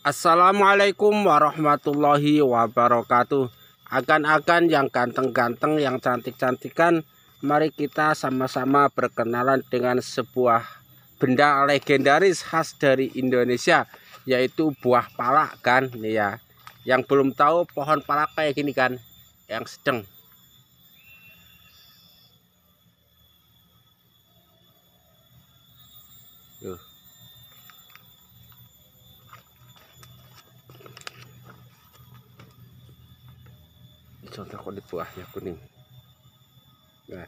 Assalamualaikum warahmatullahi wabarakatuh Akan-akan yang ganteng-ganteng yang cantik-cantikan Mari kita sama-sama berkenalan dengan sebuah benda legendaris khas dari Indonesia Yaitu buah palak kan ya Yang belum tahu pohon palak kayak gini kan Yang sedang contoh kulit buahnya kuning nah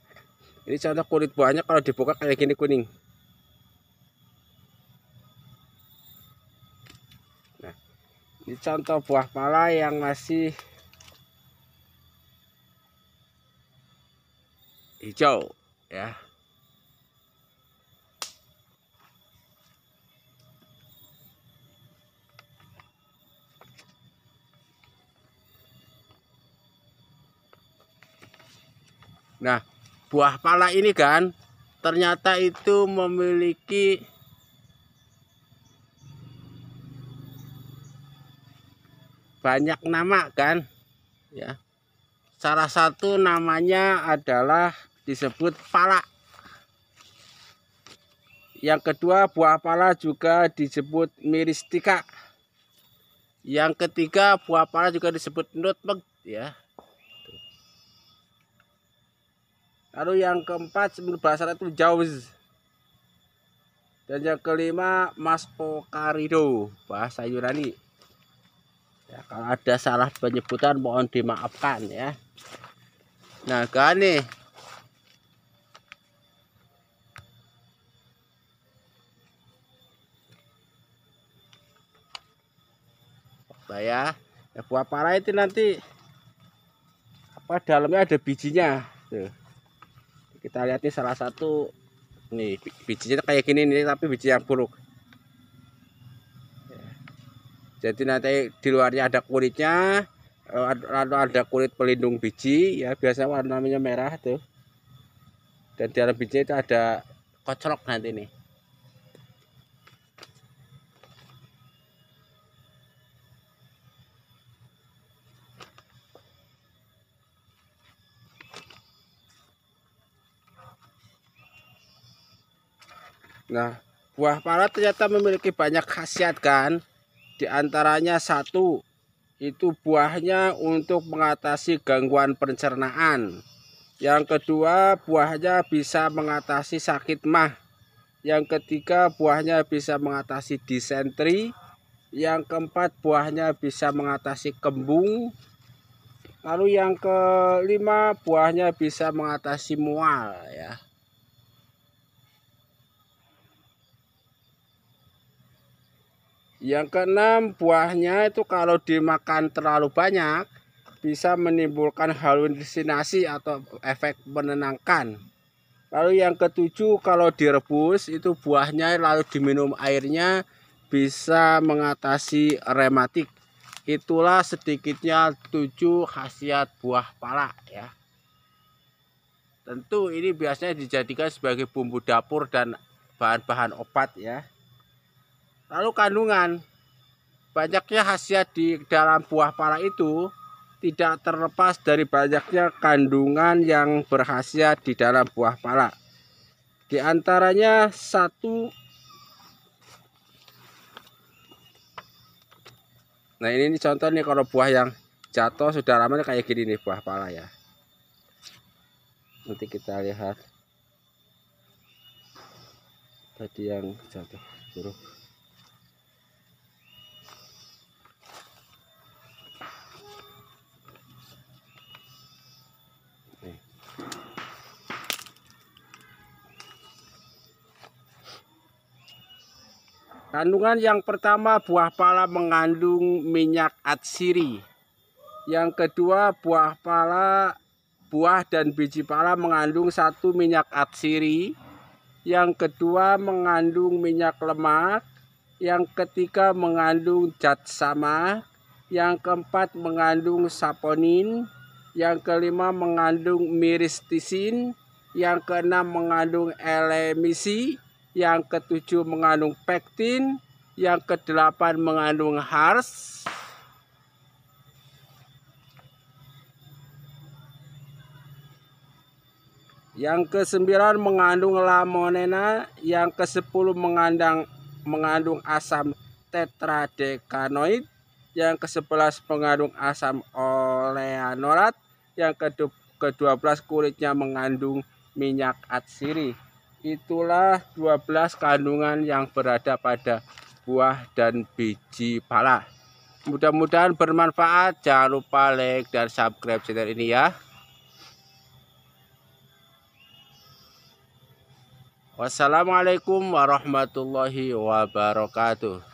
ini contoh kulit buahnya kalau dibuka kayak gini kuning nah ini contoh buah pala yang masih hijau ya Nah, buah pala ini kan ternyata itu memiliki banyak nama kan ya. Salah satu namanya adalah disebut pala. Yang kedua buah pala juga disebut miristika. Yang ketiga buah pala juga disebut nutmeg ya. Lalu yang keempat sebelum bahasa itu jauz. Dan yang kelima Mas Pokarido, bahasa Yunani. Ya, kalau ada salah penyebutan mohon dimaafkan ya. Nah, gani. nih ya. ya buah para itu nanti apa dalamnya ada bijinya tuh kita lihat nih salah satu nih bijinya kayak gini nih tapi biji yang buruk ya. jadi nanti di luarnya ada kulitnya eh, lalu ada kulit pelindung biji ya biasa warnanya merah tuh dan di dalam biji itu ada kocrok nanti nih Nah, buah pala ternyata memiliki banyak khasiat kan? Di antaranya satu, itu buahnya untuk mengatasi gangguan pencernaan. Yang kedua, buahnya bisa mengatasi sakit mah. Yang ketiga, buahnya bisa mengatasi disentri. Yang keempat, buahnya bisa mengatasi kembung. Lalu yang kelima, buahnya bisa mengatasi mual ya. Yang keenam, buahnya itu kalau dimakan terlalu banyak bisa menimbulkan halusinasi atau efek menenangkan. Lalu yang ketujuh, kalau direbus itu buahnya lalu diminum airnya bisa mengatasi rematik. Itulah sedikitnya tujuh khasiat buah pala ya. Tentu ini biasanya dijadikan sebagai bumbu dapur dan bahan-bahan obat ya. Lalu kandungan banyaknya khasiat di dalam buah pala itu tidak terlepas dari banyaknya kandungan yang berhasiat di dalam buah pala. Di antaranya satu Nah ini, ini contoh nih kalau buah yang jatuh sudah lama kayak gini nih buah pala ya. Nanti kita lihat tadi yang jatuh buruk. Kandungan yang pertama buah pala mengandung minyak atsiri. Yang kedua buah pala buah dan biji pala mengandung satu minyak atsiri. Yang kedua mengandung minyak lemak. Yang ketiga mengandung zat sama. Yang keempat mengandung saponin. Yang kelima mengandung miristisin. Yang keenam mengandung elemisi yang ketujuh mengandung pektin, yang kedelapan mengandung hars. Yang kesembilan mengandung lamonena, yang kesepuluh mengandung mengandung asam tetradekanoid, yang kesebelas mengandung asam oleanorat, yang kedua belas kulitnya mengandung minyak atsiri itulah 12 kandungan yang berada pada buah dan biji pala. Mudah-mudahan bermanfaat. Jangan lupa like dan subscribe channel ini ya. Wassalamualaikum warahmatullahi wabarakatuh.